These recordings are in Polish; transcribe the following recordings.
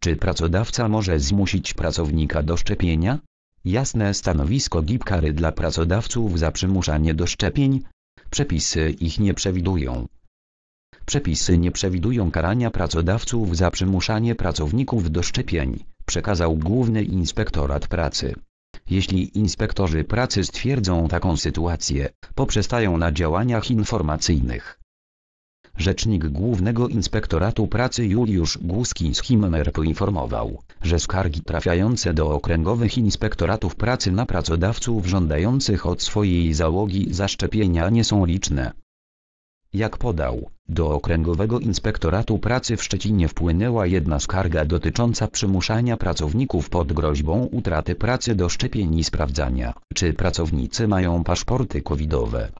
Czy pracodawca może zmusić pracownika do szczepienia? Jasne stanowisko gipkary kary dla pracodawców za przymuszanie do szczepień. Przepisy ich nie przewidują. Przepisy nie przewidują karania pracodawców za przymuszanie pracowników do szczepień, przekazał Główny Inspektorat Pracy. Jeśli inspektorzy pracy stwierdzą taką sytuację, poprzestają na działaniach informacyjnych. Rzecznik Głównego Inspektoratu Pracy Juliusz z Himmer poinformował, że skargi trafiające do okręgowych inspektoratów pracy na pracodawców żądających od swojej załogi zaszczepienia nie są liczne. Jak podał, do Okręgowego Inspektoratu Pracy w Szczecinie wpłynęła jedna skarga dotycząca przymuszania pracowników pod groźbą utraty pracy do szczepień i sprawdzania, czy pracownicy mają paszporty covidowe.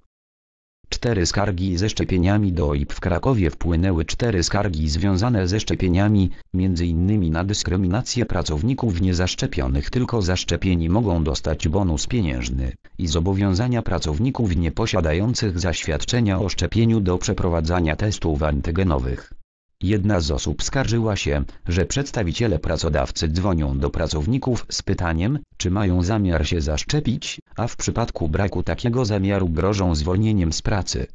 Cztery skargi ze szczepieniami do IP w Krakowie wpłynęły cztery skargi związane ze szczepieniami, m.in. na dyskryminację pracowników niezaszczepionych tylko zaszczepieni mogą dostać bonus pieniężny i zobowiązania pracowników nieposiadających zaświadczenia o szczepieniu do przeprowadzania testów antygenowych. Jedna z osób skarżyła się, że przedstawiciele pracodawcy dzwonią do pracowników z pytaniem, czy mają zamiar się zaszczepić, a w przypadku braku takiego zamiaru grożą zwolnieniem z pracy.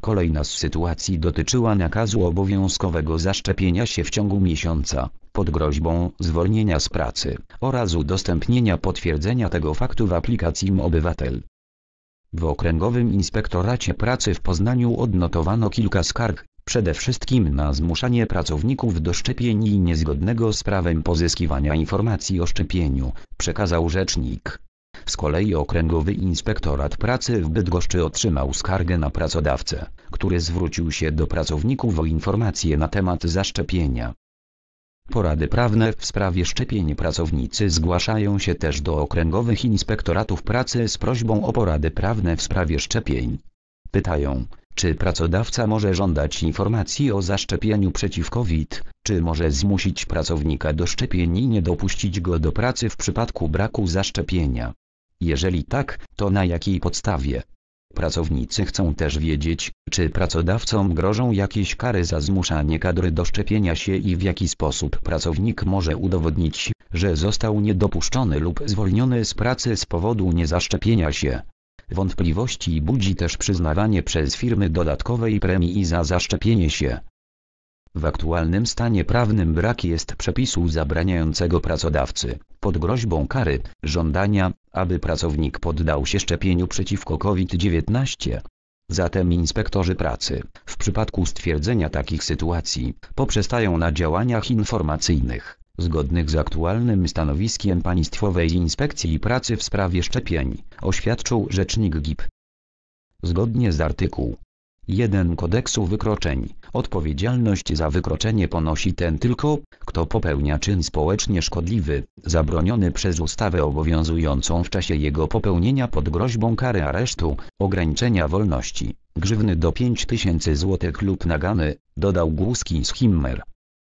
Kolejna z sytuacji dotyczyła nakazu obowiązkowego zaszczepienia się w ciągu miesiąca, pod groźbą zwolnienia z pracy, oraz udostępnienia potwierdzenia tego faktu w aplikacji Obywatel. W Okręgowym Inspektoracie Pracy w Poznaniu odnotowano kilka skarg przede wszystkim na zmuszanie pracowników do szczepień i niezgodnego z prawem pozyskiwania informacji o szczepieniu, przekazał rzecznik. Z kolei Okręgowy Inspektorat Pracy w Bydgoszczy otrzymał skargę na pracodawcę, który zwrócił się do pracowników o informacje na temat zaszczepienia. Porady prawne w sprawie szczepień pracownicy zgłaszają się też do okręgowych inspektoratów pracy z prośbą o porady prawne w sprawie szczepień. Pytają, czy pracodawca może żądać informacji o zaszczepieniu przeciw COVID, czy może zmusić pracownika do szczepień i nie dopuścić go do pracy w przypadku braku zaszczepienia? Jeżeli tak, to na jakiej podstawie? Pracownicy chcą też wiedzieć, czy pracodawcom grożą jakieś kary za zmuszanie kadry do szczepienia się i w jaki sposób pracownik może udowodnić, że został niedopuszczony lub zwolniony z pracy z powodu niezaszczepienia się. Wątpliwości budzi też przyznawanie przez firmy dodatkowej premii za zaszczepienie się. W aktualnym stanie prawnym brak jest przepisu zabraniającego pracodawcy, pod groźbą kary, żądania, aby pracownik poddał się szczepieniu przeciwko COVID-19. Zatem inspektorzy pracy, w przypadku stwierdzenia takich sytuacji, poprzestają na działaniach informacyjnych zgodnych z aktualnym stanowiskiem Państwowej Inspekcji Pracy w sprawie szczepień, oświadczył rzecznik GIP. Zgodnie z artykuł 1 Kodeksu Wykroczeń, odpowiedzialność za wykroczenie ponosi ten tylko, kto popełnia czyn społecznie szkodliwy, zabroniony przez ustawę obowiązującą w czasie jego popełnienia pod groźbą kary aresztu, ograniczenia wolności, grzywny do 5000 zł lub nagany, dodał Głuski z Himmer.